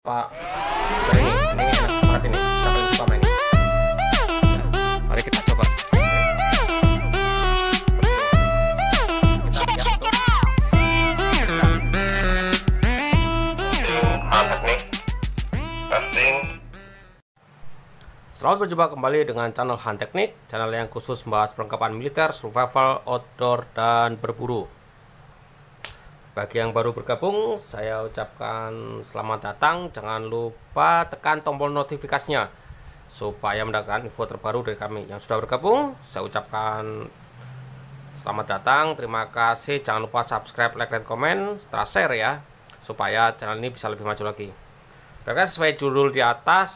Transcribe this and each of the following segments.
Pak ini ini ini mari kita coba Selamat berjumpa kembali dengan channel Han Teknik, channel yang khusus membahas perlengkapan militer, survival, outdoor, dan berburu. Bagi yang baru bergabung, saya ucapkan selamat datang. Jangan lupa tekan tombol notifikasinya supaya mendapatkan info terbaru dari kami. Yang sudah bergabung, saya ucapkan selamat datang. Terima kasih. Jangan lupa subscribe, like, dan komen, setelah share ya supaya channel ini bisa lebih maju lagi. Karena sesuai judul di atas,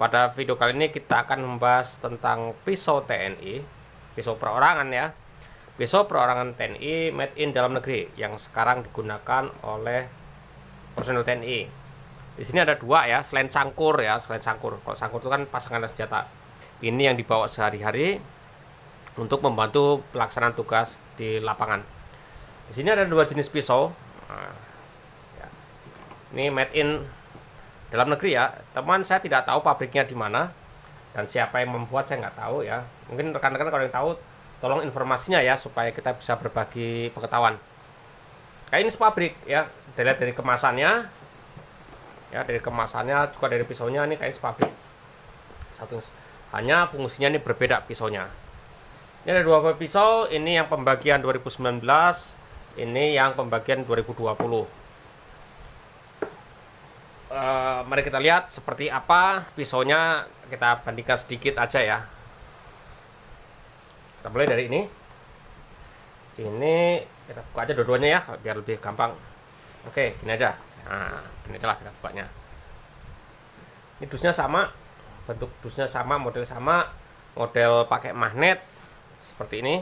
pada video kali ini kita akan membahas tentang pisau TNI, pisau perorangan ya. Besok perorangan TNI made in dalam negeri yang sekarang digunakan oleh personel TNI. Di sini ada dua ya, selain sangkur ya, selain sangkur. Kalau sangkur itu kan pasangan senjata. Ini yang dibawa sehari-hari untuk membantu pelaksanaan tugas di lapangan. Di sini ada dua jenis pisau. Nah, ya. Ini made in dalam negeri ya. Teman saya tidak tahu pabriknya di mana dan siapa yang membuat saya nggak tahu ya. Mungkin rekan-rekan kalau yang tahu tolong informasinya ya supaya kita bisa berbagi pengetahuan kain pabrik ya dilihat dari kemasannya ya dari kemasannya juga dari pisaunya ini kain pabrik satu hanya fungsinya ini berbeda pisaunya ini ada dua pisau ini yang pembagian 2019 ini yang pembagian 2020 e, eh, mari kita lihat seperti apa pisaunya kita bandingkan sedikit aja ya kita mulai dari ini ini kita buka aja dua-duanya ya biar lebih gampang oke ini aja nah ini aja kita bukanya ini dusnya sama bentuk dusnya sama model sama model pakai magnet seperti ini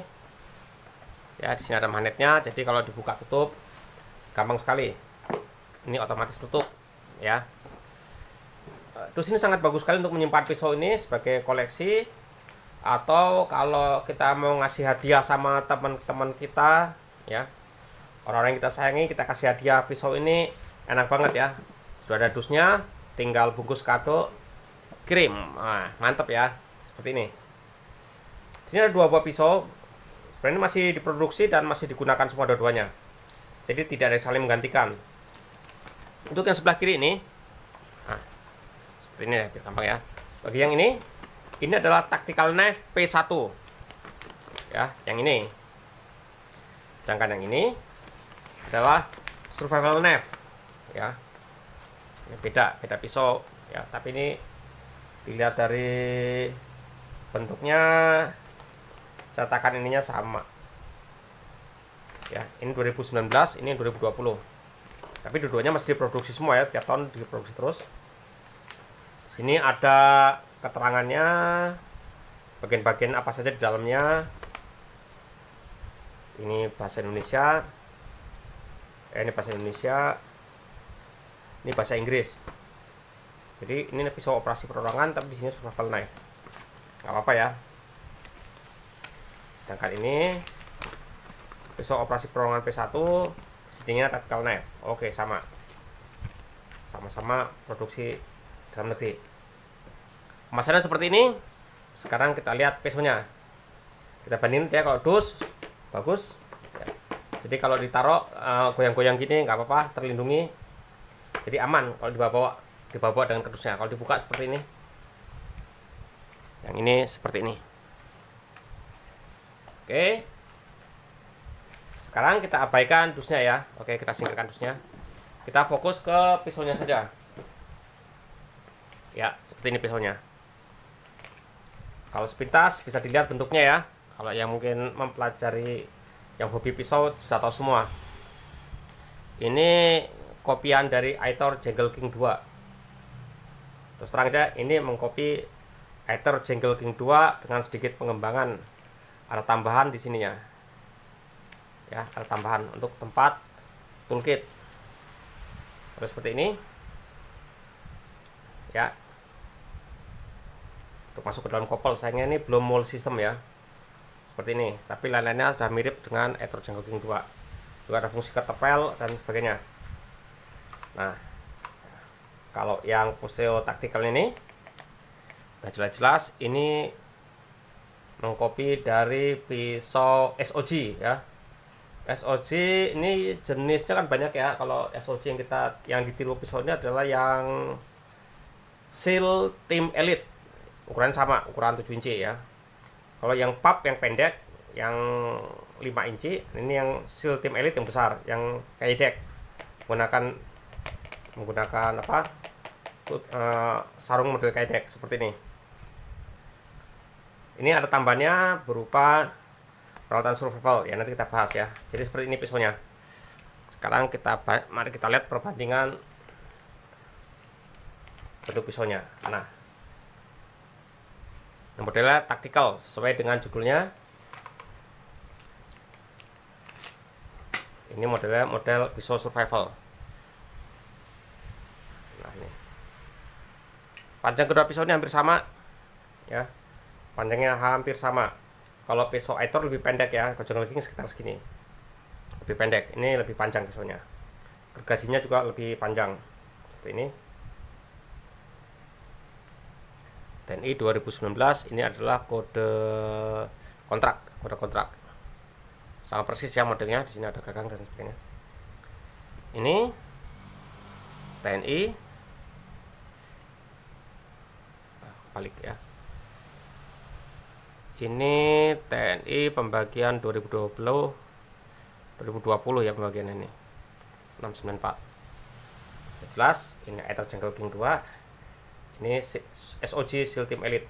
ya di sini ada magnetnya jadi kalau dibuka tutup gampang sekali ini otomatis tutup ya dus ini sangat bagus sekali untuk menyimpan pisau ini sebagai koleksi atau kalau kita mau ngasih hadiah sama teman-teman kita ya orang-orang yang kita sayangi kita kasih hadiah pisau ini enak banget ya sudah ada dusnya tinggal bungkus kado kirim nah, mantep ya seperti ini di sini ada dua buah pisau sebenarnya masih diproduksi dan masih digunakan semua dua-duanya jadi tidak ada saling menggantikan untuk yang sebelah kiri ini nah, seperti ini ya, biar gampang ya bagi yang ini ini adalah tactical knife P1. Ya, yang ini. Sedangkan yang ini adalah survival knife. Ya. Ini beda, beda pisau ya, tapi ini dilihat dari bentuknya cetakan ininya sama. Ya, ini 2019, ini 2020 tapi dua-duanya masih diproduksi semua ya tiap tahun diproduksi terus sini ada keterangannya bagian-bagian apa saja di dalamnya ini bahasa Indonesia eh, ini bahasa Indonesia ini bahasa Inggris jadi ini pisau operasi perorangan tapi di sini survival knife nggak apa-apa ya sedangkan ini pisau operasi perorangan P1 settingnya tactical knife oke sama sama-sama produksi dalam negeri masalah seperti ini. Sekarang kita lihat pesonya. Kita bandingin ya kalau dus bagus. Ya. Jadi kalau ditaruh goyang eh, goyang-goyang gini nggak apa-apa, terlindungi. Jadi aman kalau dibawa-bawa dibawa dengan kedusnya. Kalau dibuka seperti ini. Yang ini seperti ini. Oke. Sekarang kita abaikan dusnya ya. Oke, kita singkirkan dusnya. Kita fokus ke pisaunya saja. Ya, seperti ini pisaunya. Kalau sepintas bisa dilihat bentuknya ya. Kalau yang mungkin mempelajari yang hobi pisau sudah tahu semua. Ini kopian dari Aitor Jungle King 2. Terus terang aja ini mengkopi Aitor Jungle King 2 dengan sedikit pengembangan. Ada tambahan di sininya. Ya, ada tambahan untuk tempat toolkit. Terus seperti ini. Ya, untuk masuk ke dalam kopel sayangnya ini belum mul sistem ya seperti ini tapi lain lainnya sudah mirip dengan Etro Jungle King 2 juga ada fungsi ketepel dan sebagainya nah kalau yang Puseo Tactical ini sudah jelas-jelas ini mengcopy dari pisau SOG ya SOG ini jenisnya kan banyak ya kalau SOG yang kita yang ditiru pisau ini adalah yang seal team elite ukuran sama ukuran 7 inci ya kalau yang pub yang pendek yang 5 inci ini yang seal tim elite yang besar yang kayak deck menggunakan menggunakan apa uh, sarung model kayak deck seperti ini ini ada tambahnya berupa peralatan survival ya nanti kita bahas ya jadi seperti ini pisaunya sekarang kita mari kita lihat perbandingan bentuk pisaunya nah modelnya taktikal sesuai dengan judulnya ini modelnya model pisau survival nah ini panjang kedua pisau ini hampir sama ya panjangnya hampir sama kalau pisau aitor lebih pendek ya kocong legging sekitar segini lebih pendek ini lebih panjang pisaunya gergajinya juga lebih panjang seperti ini TNI 2019 ini adalah kode kontrak kode kontrak sama persis ya modelnya di sini ada gagang dan sebagainya ini TNI nah, balik ya ini TNI pembagian 2020 2020 ya pembagian ini 694 jelas ini Ether Jungle King 2 ini SOG SEAL Team Elite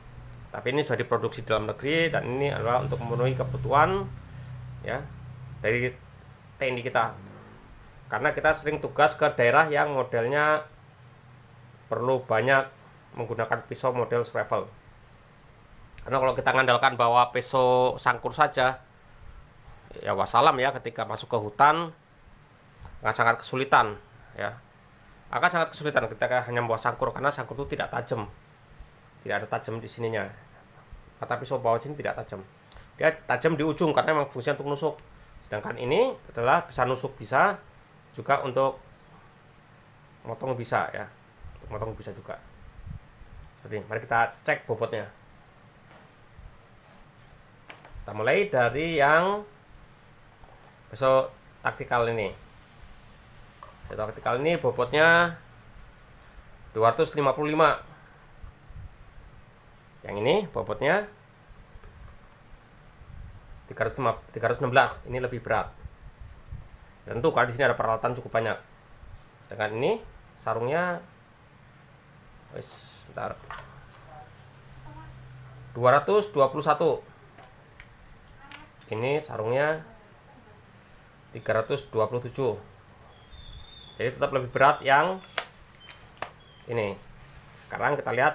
tapi ini sudah diproduksi dalam negeri dan ini adalah untuk memenuhi kebutuhan ya dari TNI kita karena kita sering tugas ke daerah yang modelnya perlu banyak menggunakan pisau model swivel karena kalau kita ngandalkan bahwa pisau sangkur saja ya wassalam ya ketika masuk ke hutan nggak sangat kesulitan ya akan sangat kesulitan ketika hanya membawa sangkur karena sangkur itu tidak tajam tidak ada tajam di sininya nah, tapi pisau bawah sini tidak tajam dia tajam di ujung karena memang fungsinya untuk nusuk sedangkan ini adalah bisa nusuk bisa juga untuk motong bisa ya untuk motong bisa juga jadi mari kita cek bobotnya kita mulai dari yang besok taktikal ini data vertikal ini bobotnya 255 yang ini bobotnya 316 ini lebih berat tentu kalau di sini ada peralatan cukup banyak sedangkan ini sarungnya wis bentar 221 ini sarungnya 327 jadi tetap lebih berat yang ini sekarang kita lihat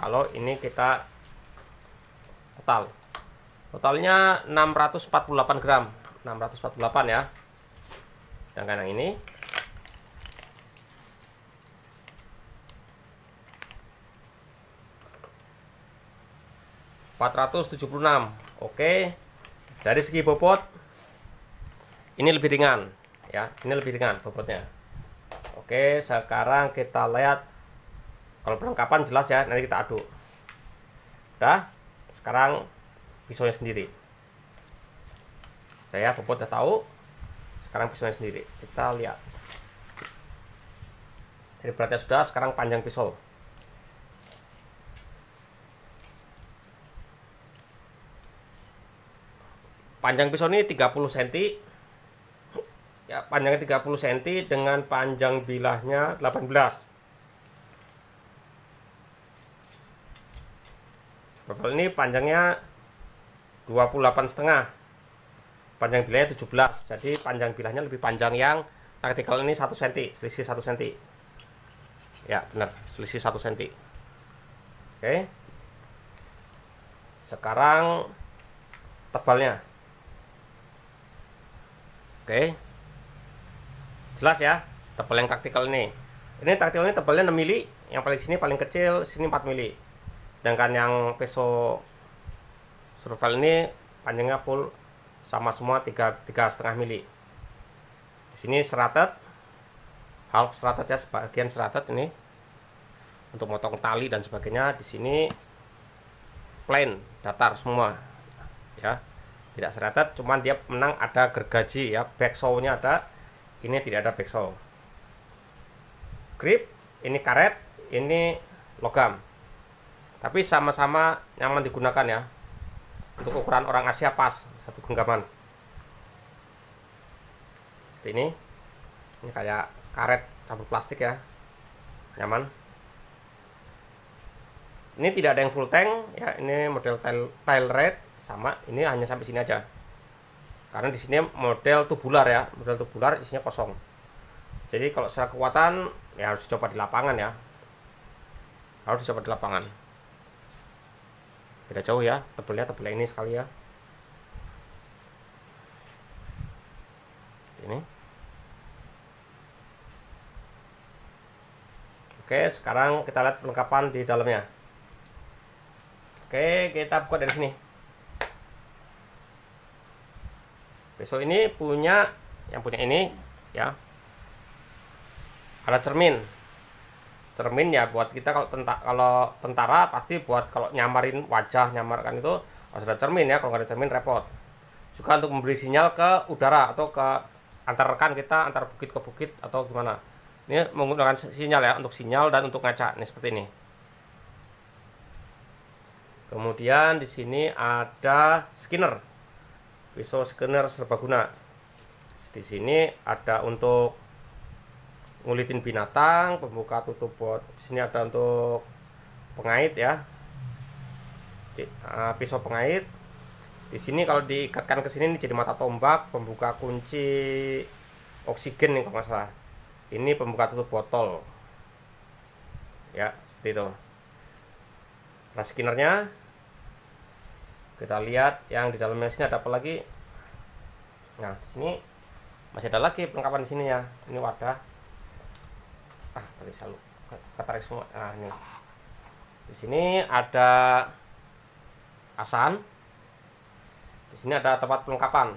kalau ini kita total totalnya 648 gram 648 ya sedangkan yang ini empat ratus tujuh puluh enam oke dari segi bobot ini lebih ringan ya ini lebih ringan bobotnya oke sekarang kita lihat kalau perlengkapan jelas ya nanti kita aduk dah sekarang pisaunya sendiri saya bobotnya tahu sekarang pisaunya sendiri kita lihat jadi beratnya sudah sekarang panjang pisau panjang pisau ini 30 cm ya panjangnya 30 cm dengan panjang bilahnya 18 Kalau ini panjangnya 28 setengah panjang bilahnya 17 jadi panjang bilahnya lebih panjang yang taktikal ini 1 cm selisih 1 cm ya benar selisih 1 cm oke sekarang tebalnya oke jelas ya tebal yang taktikal ini ini taktikal ini tebalnya 6 mili yang paling sini paling kecil sini 4 mili sedangkan yang peso survival ini panjangnya full sama semua tiga tiga setengah mili di sini seratet half seratet ya sebagian seratet ini untuk motong tali dan sebagainya di sini plain datar semua ya tidak seratet cuman dia menang ada gergaji ya back show nya ada ini tidak ada pixel grip ini karet ini logam tapi sama-sama nyaman digunakan ya untuk ukuran orang Asia pas satu genggaman ini ini kayak karet campur plastik ya nyaman ini tidak ada yang full tank ya ini model tail tail red sama ini hanya sampai sini aja karena di sini model tubular ya model tubular isinya kosong jadi kalau secara kekuatan ya harus dicoba di lapangan ya harus dicoba di lapangan beda jauh ya tebelnya tebelnya ini sekali ya ini oke sekarang kita lihat perlengkapan di dalamnya oke kita buka dari sini besok ini punya yang punya ini ya. Ada cermin. Cermin ya buat kita kalau tentara, kalau tentara pasti buat kalau nyamarin wajah, nyamarkan itu harus ada cermin ya. Kalau nggak ada cermin repot. Juga untuk memberi sinyal ke udara atau ke antar rekan kita antar bukit ke bukit atau gimana. Ini menggunakan sinyal ya untuk sinyal dan untuk ngaca. Ini seperti ini. Kemudian di sini ada skinner pisau skinner serbaguna di sini ada untuk ngulitin binatang pembuka tutup pot di sini ada untuk pengait ya ah, pisau pengait di sini kalau diikatkan ke sini ini jadi mata tombak pembuka kunci oksigen nih kalau nggak salah ini pembuka tutup botol ya seperti itu nah skinnernya kita lihat yang di dalamnya sini ada apa lagi nah di sini masih ada lagi perlengkapan di sini ya ini wadah ah tadi selalu ketarik semua nah ini di sini ada asan di sini ada tempat perlengkapan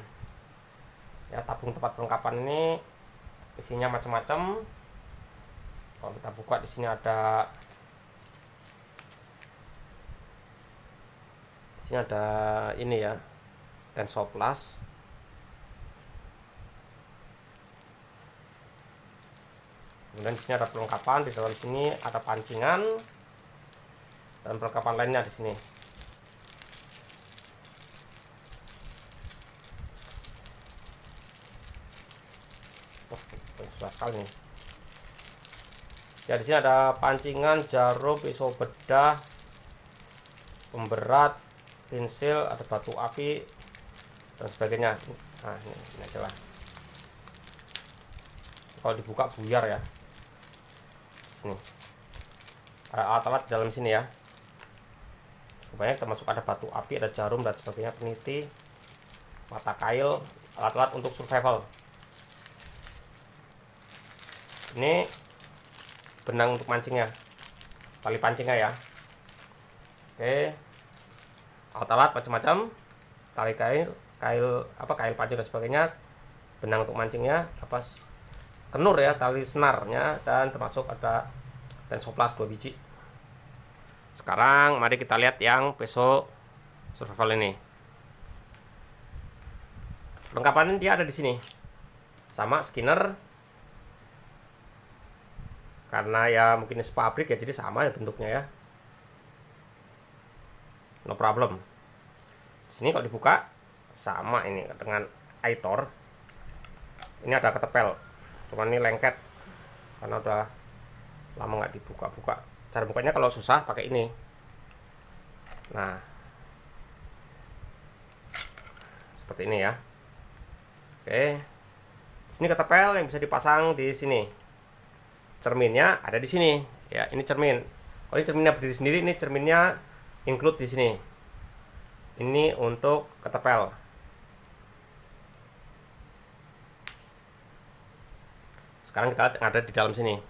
ya tabung tempat perlengkapan ini isinya macam-macam kalau kita buka di sini ada ini ada ini ya tensor plus kemudian di sini ada perlengkapan di dalam sini ada pancingan dan perlengkapan lainnya di sini oh, susah sekali nih ya di sini ada pancingan jarum pisau bedah pemberat pensil ada batu api dan sebagainya nah ini, ini aja lah kalau dibuka buyar ya Ini ada alat-alat dalam sini ya banyak termasuk ada batu api ada jarum dan sebagainya peniti mata kail alat-alat untuk survival ini benang untuk mancingnya tali pancingnya ya oke alat-alat macam-macam tali kail kail apa kail pacu dan sebagainya benang untuk mancingnya apa kenur ya tali senarnya dan termasuk ada tensoplas dua biji sekarang mari kita lihat yang peso survival ini lengkapannya dia ada di sini sama skinner karena ya mungkin ini pabrik ya jadi sama ya bentuknya ya no problem di sini kalau dibuka sama ini dengan Aitor ini ada ketepel cuman ini lengket karena udah lama nggak dibuka-buka cara bukanya kalau susah pakai ini nah seperti ini ya oke di sini ketepel yang bisa dipasang di sini cerminnya ada di sini ya ini cermin kalau oh, ini cerminnya berdiri sendiri ini cerminnya include di sini ini untuk ketepel sekarang kita lihat yang ada di dalam sini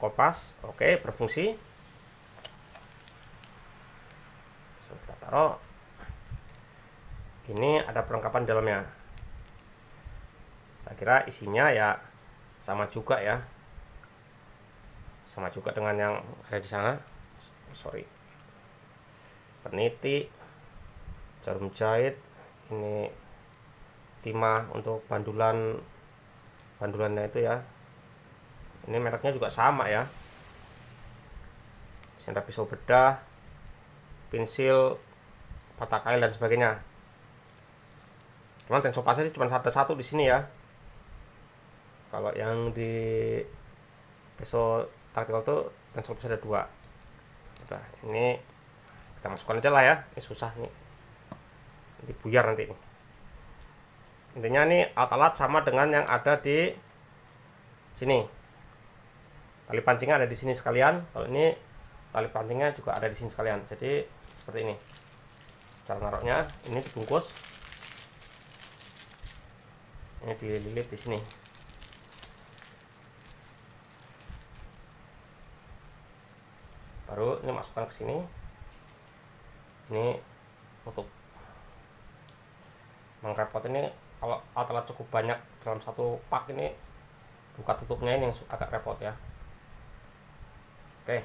kopas oke okay, berfungsi so, kita taruh ini ada perlengkapan dalamnya saya kira isinya ya sama juga ya sama juga dengan yang ada di sana sorry peniti jarum jahit ini timah untuk bandulan bandulannya itu ya ini mereknya juga sama ya sendok pisau bedah pensil patah kail dan sebagainya cuman tensopasnya sih cuma satu satu di sini ya kalau yang di peso taktikal tuh tensor bisa ada dua nah, ini kita masukkan aja lah ya ini susah nih nanti buyar nanti ini intinya ini alat-alat sama dengan yang ada di sini tali pancingnya ada di sini sekalian kalau ini tali pancingnya juga ada di sini sekalian jadi seperti ini cara naroknya ini dibungkus ini dililit di sini baru ini masukkan ke sini ini tutup mengrepot ini kalau alat cukup banyak dalam satu pak ini buka tutupnya ini yang agak repot ya oke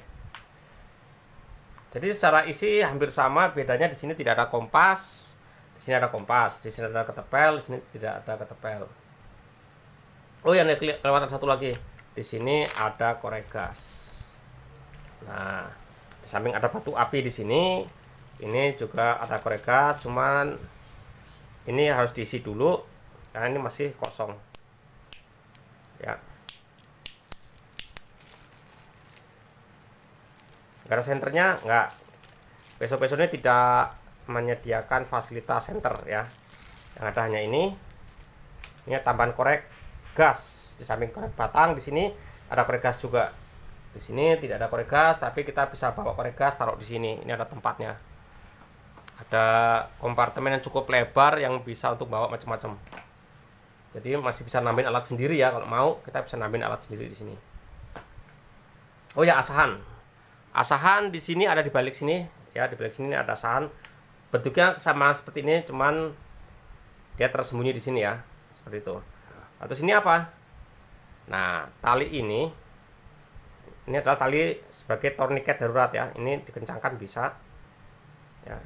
jadi secara isi hampir sama bedanya di sini tidak ada kompas di sini ada kompas di sini ada ketepel di sini tidak ada ketepel oh yang kelewatan satu lagi di sini ada koregas Nah, di samping ada batu api di sini, ini juga ada mereka, cuman ini harus diisi dulu karena ini masih kosong. Ya. Gara senternya enggak. Besok-besoknya tidak menyediakan fasilitas senter ya. Yang ada hanya ini. Ini tambahan korek gas di samping korek batang di sini ada korek gas juga di sini tidak ada korek gas tapi kita bisa bawa korek gas taruh di sini ini ada tempatnya ada kompartemen yang cukup lebar yang bisa untuk bawa macam-macam jadi masih bisa nambahin alat sendiri ya kalau mau kita bisa nambahin alat sendiri di sini oh ya asahan asahan di sini ada di balik sini ya di balik sini ada asahan bentuknya sama seperti ini cuman dia tersembunyi di sini ya seperti itu atau sini apa nah tali ini ini adalah tali sebagai tourniquet darurat ya ini dikencangkan bisa ya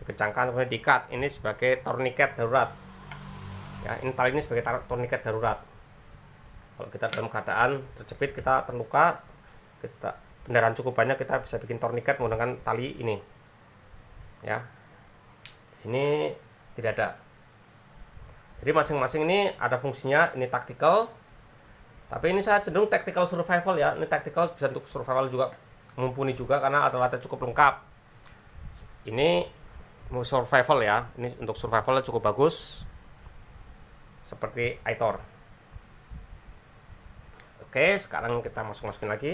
dikencangkan kemudian diikat ini sebagai tourniquet darurat ya ini tali ini sebagai torniket darurat kalau kita dalam keadaan terjepit kita terluka kita kendaraan cukup banyak kita bisa bikin tourniquet menggunakan tali ini ya di sini tidak ada jadi masing-masing ini ada fungsinya ini taktikal tapi ini saya cenderung tactical survival ya. Ini tactical bisa untuk survival juga mumpuni juga karena alat-alatnya cukup lengkap. Ini mau survival ya. Ini untuk survivalnya cukup bagus. Seperti Aitor. Oke, sekarang kita masuk-masukin lagi.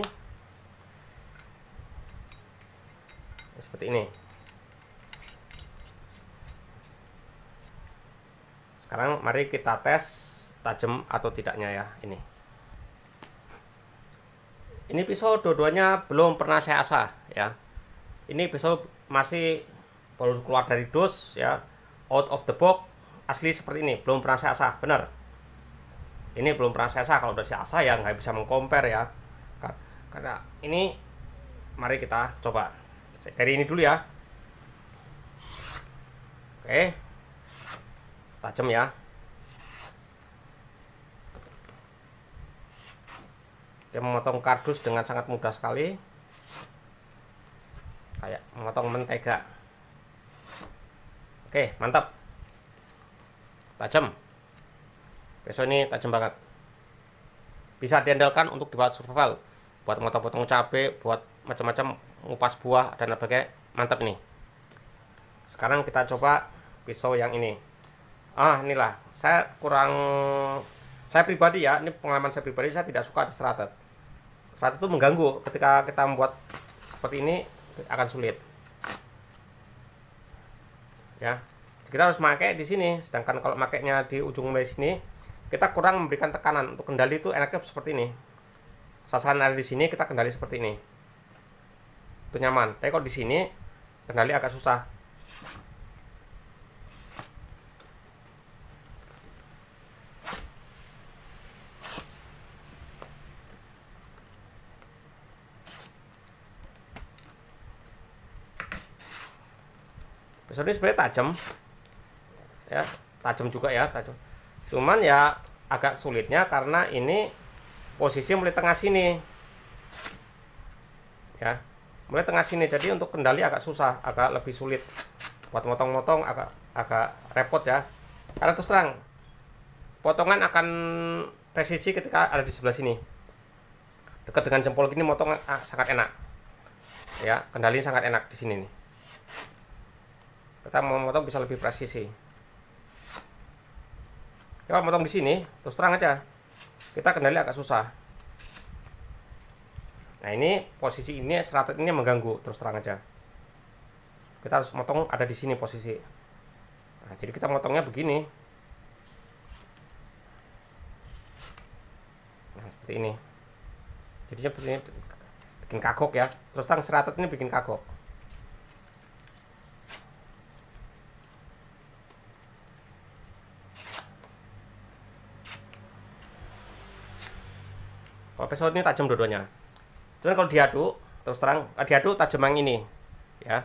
Seperti ini. Sekarang mari kita tes tajam atau tidaknya ya ini. Ini pisau dua-duanya belum pernah saya asah ya. Ini pisau masih baru keluar dari dos ya, out of the box asli seperti ini, belum pernah saya asah, benar. Ini belum pernah saya asah, kalau udah saya asah ya nggak bisa mengcompare ya. Karena ini mari kita coba dari ini dulu ya. Oke. Tajam ya. dia memotong kardus dengan sangat mudah sekali kayak memotong mentega oke mantap tajam besok ini tajam banget bisa diandalkan untuk dibuat survival buat motong-potong cabe buat macam-macam ngupas buah dan sebagainya mantap nih sekarang kita coba pisau yang ini ah inilah saya kurang saya pribadi ya ini pengalaman saya pribadi saya tidak suka di distratet serat itu mengganggu ketika kita membuat seperti ini akan sulit ya kita harus pakai di sini sedangkan kalau makainya di ujung mulai sini kita kurang memberikan tekanan untuk kendali itu enaknya seperti ini sasaran ada di sini kita kendali seperti ini itu nyaman tapi kalau di sini kendali agak susah sensor ini sebenarnya tajam ya tajam juga ya tajam cuman ya agak sulitnya karena ini posisi mulai tengah sini ya mulai tengah sini jadi untuk kendali agak susah agak lebih sulit buat motong-motong agak agak repot ya karena terus terang potongan akan presisi ketika ada di sebelah sini dekat dengan jempol gini motong ah, sangat enak ya kendali sangat enak di sini nih kita mau memotong bisa lebih presisi ya, kalau motong di sini terus terang aja kita kendali agak susah nah ini posisi ini serat ini mengganggu terus terang aja kita harus motong ada di sini posisi nah, jadi kita motongnya begini nah seperti ini jadinya ini bikin kagok ya terus terang seratet ini bikin kagok kalau pisau ini tajam dua-duanya cuman kalau diaduk terus terang kalau diaduk tajam yang ini ya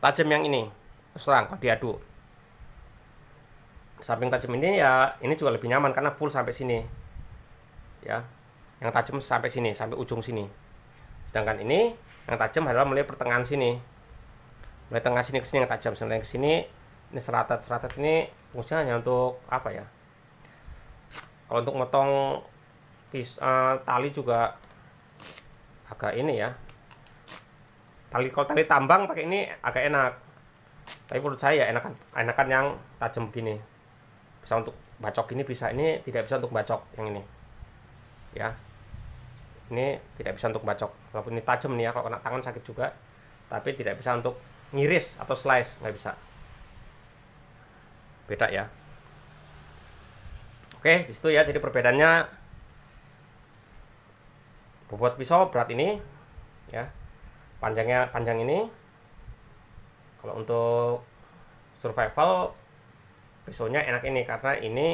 tajam yang ini terus terang kalau diaduk samping tajam ini ya ini juga lebih nyaman karena full sampai sini ya yang tajam sampai sini sampai ujung sini sedangkan ini yang tajam adalah mulai pertengahan sini mulai tengah sini ke sini yang tajam sampai ke sini ini seratat seratat ini fungsinya hanya untuk apa ya kalau untuk motong uh, tali juga agak ini ya tali kalau tali tambang pakai ini agak enak tapi menurut saya ya enakan enakan yang tajam begini bisa untuk bacok ini bisa ini tidak bisa untuk bacok yang ini ya ini tidak bisa untuk bacok walaupun ini tajam nih ya kalau kena tangan sakit juga tapi tidak bisa untuk ngiris atau slice nggak bisa beda ya oke disitu ya jadi perbedaannya bobot pisau berat ini ya panjangnya panjang ini kalau untuk survival pisaunya enak ini karena ini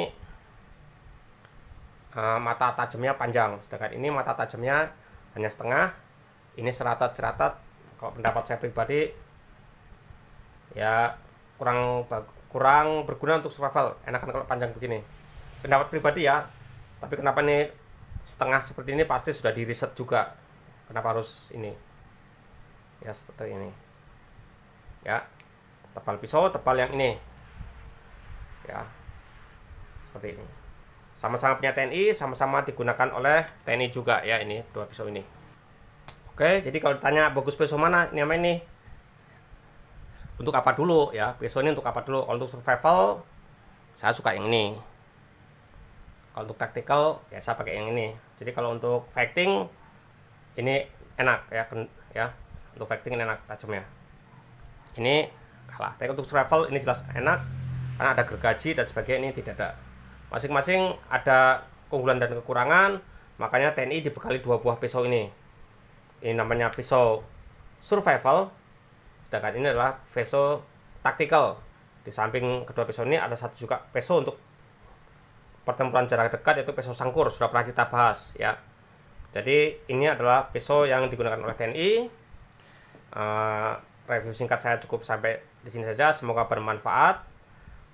uh, mata tajamnya panjang sedangkan ini mata tajamnya hanya setengah ini seratat-seratat kalau pendapat saya pribadi ya kurang kurang berguna untuk survival enakan kalau panjang begini pendapat pribadi ya tapi kenapa nih setengah seperti ini pasti sudah di riset juga kenapa harus ini ya seperti ini ya tebal pisau tebal yang ini ya seperti ini sama-sama punya TNI sama-sama digunakan oleh TNI juga ya ini dua pisau ini oke jadi kalau ditanya bagus pisau mana ini apa ini untuk apa dulu ya pisau ini untuk apa dulu untuk survival saya suka yang ini kalau untuk tactical ya saya pakai yang ini jadi kalau untuk fighting ini enak ya ya untuk fighting ini enak tajamnya ini kalah tapi untuk travel ini jelas enak karena ada gergaji dan sebagainya ini tidak ada masing-masing ada keunggulan dan kekurangan makanya TNI dibekali dua buah pisau ini ini namanya pisau survival sedangkan ini adalah pisau tactical di samping kedua pisau ini ada satu juga pisau untuk pertempuran jarak dekat yaitu peso sangkur sudah pernah kita bahas ya jadi ini adalah peso yang digunakan oleh TNI uh, eh, review singkat saya cukup sampai di sini saja semoga bermanfaat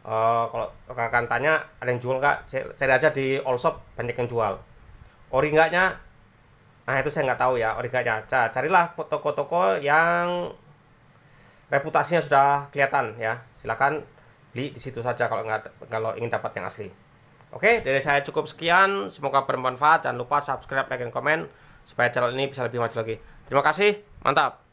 uh, kalau rekan tanya ada yang jual nggak cari aja di all shop banyak yang jual ori enggaknya nah itu saya nggak tahu ya ori enggaknya carilah toko-toko yang reputasinya sudah kelihatan ya silakan beli di situ saja kalau nggak kalau ingin dapat yang asli Oke, dari saya cukup sekian. Semoga bermanfaat. Jangan lupa subscribe, like, dan komen supaya channel ini bisa lebih maju lagi. Terima kasih. Mantap.